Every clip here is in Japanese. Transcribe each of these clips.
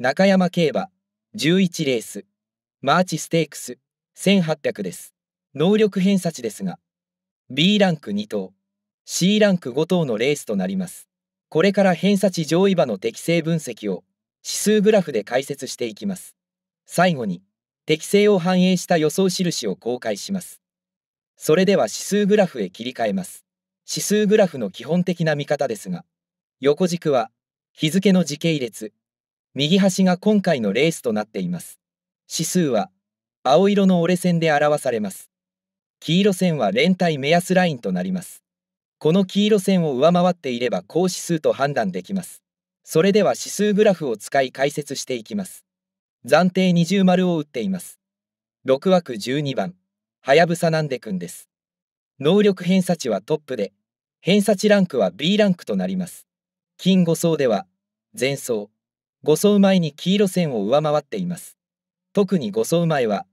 中山競馬11レースマーチステークス1800です能力偏差値ですが B ランク2等 C ランク5等のレースとなりますこれから偏差値上位馬の適正分析を指数グラフで解説していきます最後に適正を反映した予想印を公開しますそれでは指数グラフへ切り替えます指数グラフの基本的な見方ですが横軸は日付の時系列右端が今回のレースとなっています。指数は青色の折れ線で表されます。黄色線は連帯目安ラインとなります。この黄色線を上回っていれば高指数と判断できます。それでは指数グラフを使い解説していきます。暫定二重丸を打っています。6枠12番、はやぶさなんでくんです。能力偏差値はトップで、偏差値ランクは B ランクとなります。金5層では、前走、5走前に黄色線を上回っています。特に5走前は、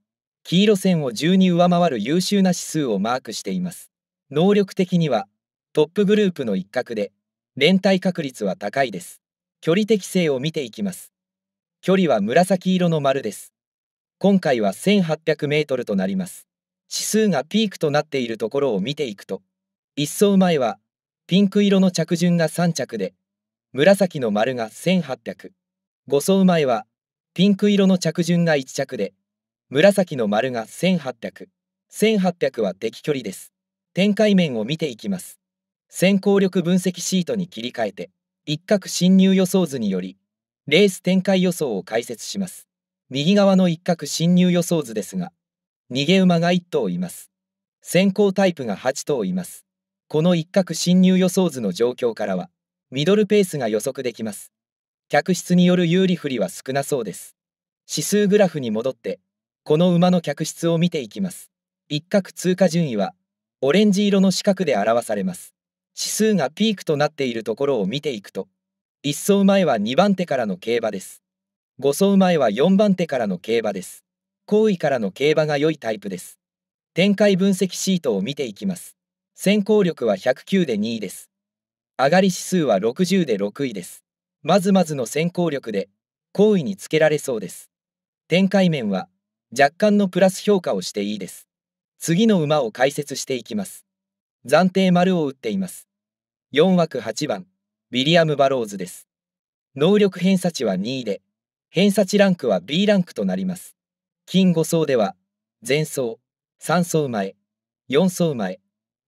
黄色線を10に上回る優秀な指数をマークしています。能力的には、トップグループの一角で、連帯確率は高いです。距離適性を見ていきます。距離は紫色の丸です。今回は1800メートルとなります。指数がピークとなっているところを見ていくと、1層前はピンク色の着順が3着で、紫の丸が1800、5層前はピンク色の着順が1着で紫の丸が1800 1800は敵距離です展開面を見ていきます先行力分析シートに切り替えて一角侵入予想図によりレース展開予想を解説します右側の一角侵入予想図ですが逃げ馬が1頭います先行タイプが8頭いますこの一角侵入予想図の状況からはミドルペースが予測できます客室による有利不利は少なそうです。指数グラフに戻って、この馬の客室を見ていきます。一角通過順位は、オレンジ色の四角で表されます。指数がピークとなっているところを見ていくと、1走前は2番手からの競馬です。5走前は4番手からの競馬です。後位からの競馬が良いタイプです。展開分析シートを見ていきます。先行力は109で2位です。上がり指数は60で6位です。まずまずの先行力で好意につけられそうです。展開面は若干のプラス評価をしていいです。次の馬を解説していきます。暫定丸を打っています。4枠8番、ウィリアム・バローズです。能力偏差値は2位で、偏差値ランクは B ランクとなります。金5層では、前走、3層前、4層前、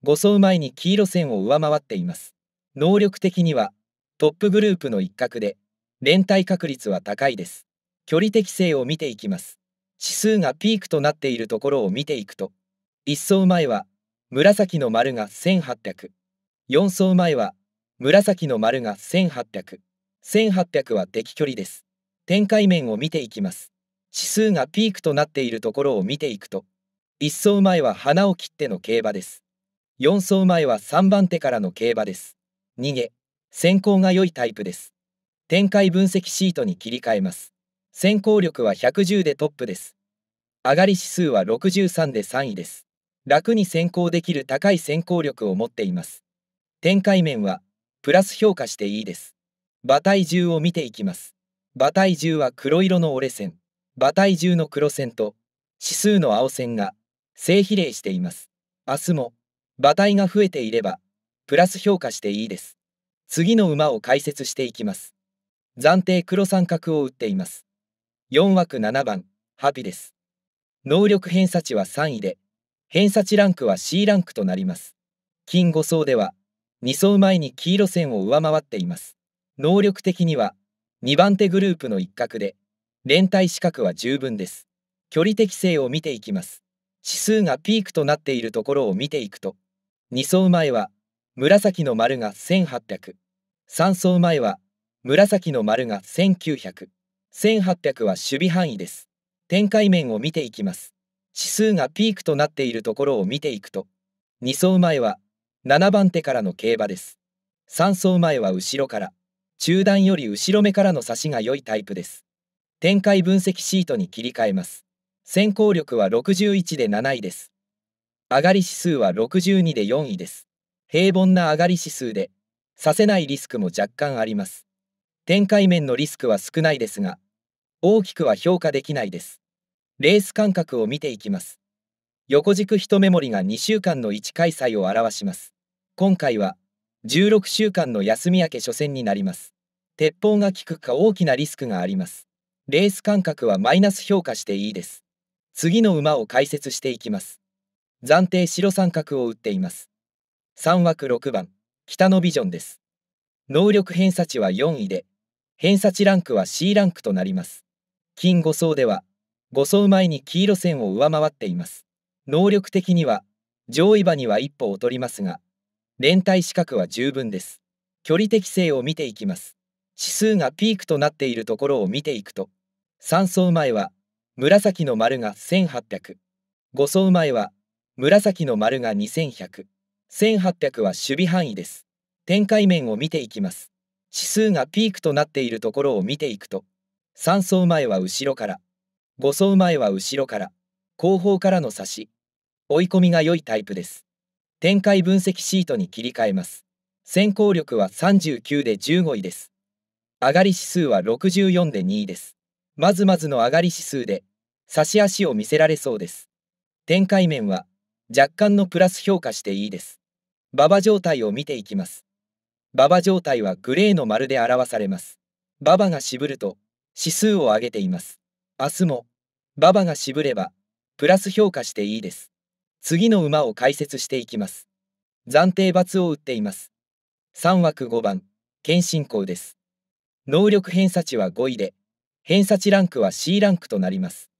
5層前に黄色線を上回っています。能力的には、トップグループの一角で、連帯確率は高いです。距離適性を見ていきます。指数がピークとなっているところを見ていくと、1層前は紫の丸が1800、4層前は紫の丸が1800、1800は敵距離です。展開面を見ていきます。指数がピークとなっているところを見ていくと、1層前は花を切っての競馬です。4層前は3番手からの競馬です。逃げ、先行が良いタイプです。展開分析シートに切り替えます。先行力は110でトップです。上がり指数は63で3位です。楽に先行できる高い先行力を持っています。展開面は、プラス評価していいです。馬体重を見ていきます。馬体重は黒色の折れ線、馬体重の黒線と、指数の青線が、正比例しています。明日も、馬体が増えていれば、プラス評価していいです。次の馬を解説していきます。暫定黒三角を打っています。4枠7番、ハピです。能力偏差値は3位で、偏差値ランクは C ランクとなります。金5層では、2層前に黄色線を上回っています。能力的には、2番手グループの一角で、連帯資格は十分です。距離適性を見ていきます。指数がピークとなっているところを見ていくと、2層前は紫の丸が1800三走前は紫の丸が1900 1800は守備範囲です展開面を見ていきます指数がピークとなっているところを見ていくと2走前は7番手からの競馬です3走前は後ろから中段より後ろ目からの差しが良いタイプです展開分析シートに切り替えます先行力は61で7位です上がり指数は62で4位です平凡な上がり指数で、させないリスクも若干あります。展開面のリスクは少ないですが、大きくは評価できないです。レース間隔を見ていきます。横軸一目盛りが2週間の1開催を表します。今回は、16週間の休み明け初戦になります。鉄砲が効くか大きなリスクがあります。レース間隔はマイナス評価していいです。次の馬を解説していきます。暫定白三角を打っています。3枠6番、北のビジョンです。能力偏差値は4位で、偏差値ランクは C ランクとなります。金5層では、5層前に黄色線を上回っています。能力的には、上位馬には一歩劣りますが、連帯資格は十分です。距離適性を見ていきます。指数がピークとなっているところを見ていくと、3層前は、紫の丸が1800、5層前は、紫の丸が2100、1800は守備範囲です。展開面を見ていきます。指数がピークとなっているところを見ていくと、3層前は後ろから、5層前は後ろから、後方からの差し、追い込みが良いタイプです。展開分析シートに切り替えます。先行力は39で15位です。上がり指数は64で2位です。まずまずの上がり指数で、差し足を見せられそうです。展開面は若干のプラス評価していいです。馬場状態を見ていきます。馬場状態はグレーの丸で表されます。馬場が渋ると指数を上げています。明日も馬場が渋ればプラス評価していいです。次の馬を解説していきます。暫定罰を打っています。3枠5番、謙信校です。能力偏差値は5位で、偏差値ランクは C ランクとなります。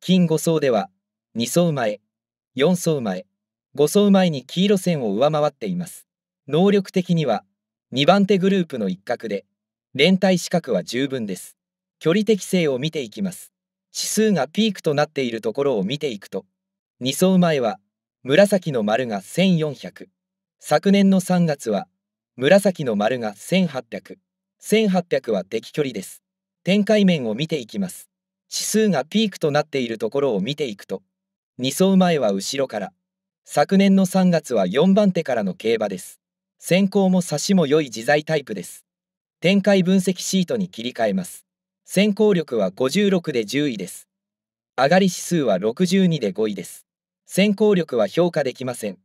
金5層では、2層前、4層前、5層前に黄色線を上回っています。能力的には、2番手グループの一角で、連帯資格は十分です。距離適性を見ていきます。指数がピークとなっているところを見ていくと、2層前は、紫の丸が1400。昨年の3月は、紫の丸が1800。1800は敵距離です。展開面を見ていきます。指数がピークとなっているところを見ていくと、2走前は後ろから。昨年の3月は4番手からの競馬です。先行も差しも良い自在タイプです。展開分析シートに切り替えます。先行力は56で10位です。上がり指数は62で5位です。先行力は評価できません。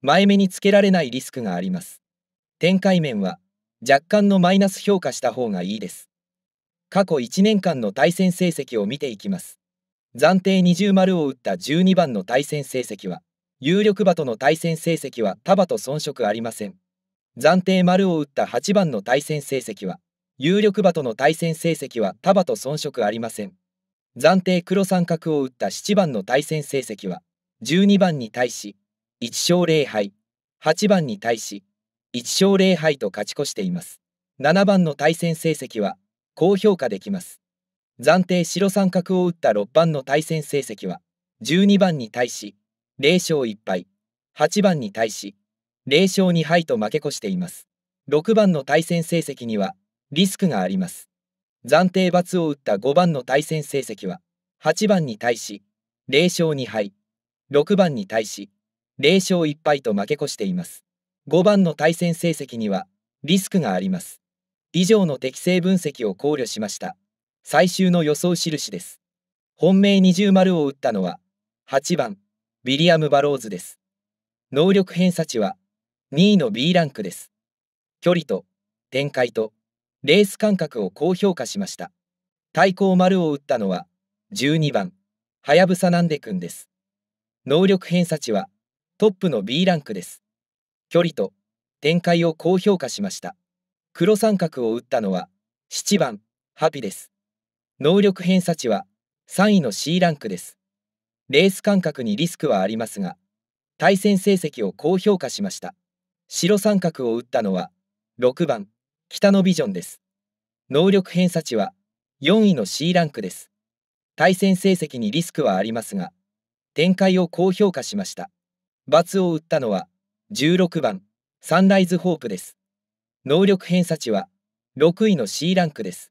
前目につけられないリスクがあります。展開面は若干のマイナス評価した方がいいです。過去1年間の対戦成績を見ていきます。暫定二重丸を打った12番の対戦成績は、有力馬との対戦成績は束と遜色ありません。暫定丸を打った8番の対戦成績は、有力馬との対戦成績は束と遜色ありません。暫定黒三角を打った7番の対戦成績は、12番に対し、1勝0敗、8番に対し、1勝0敗と勝ち越しています。7番の対戦成績は、高評価できます。暫定白三角を打った6番の対戦成績は12番に対し0勝1敗8番に対し0勝2敗と負け越しています6番の対戦成績にはリスクがあります暫定罰を打った5番の対戦成績は8番に対し0勝2敗6番に対し0勝1敗と負け越しています5番の対戦成績にはリスクがあります以上の適正分析を考慮しました最終の予想印です。本命二重丸を打ったのは、8番、ウィリアム・バローズです。能力偏差値は、2位の B ランクです。距離と、展開と、レース間隔を高評価しました。対抗丸を打ったのは、12番、はやぶさなんでくんです。能力偏差値は、トップの B ランクです。距離と、展開を高評価しました。黒三角を打ったのは、7番、ハピです。能力偏差値は3位の C ランクです。レース間隔にリスクはありますが、対戦成績を高評価しました。白三角を打ったのは、6番、北のビジョンです。能力偏差値は4位の C ランクです。対戦成績にリスクはありますが、展開を高評価しました。ツを打ったのは、16番、サンライズホープです。能力偏差値は6位の C ランクです。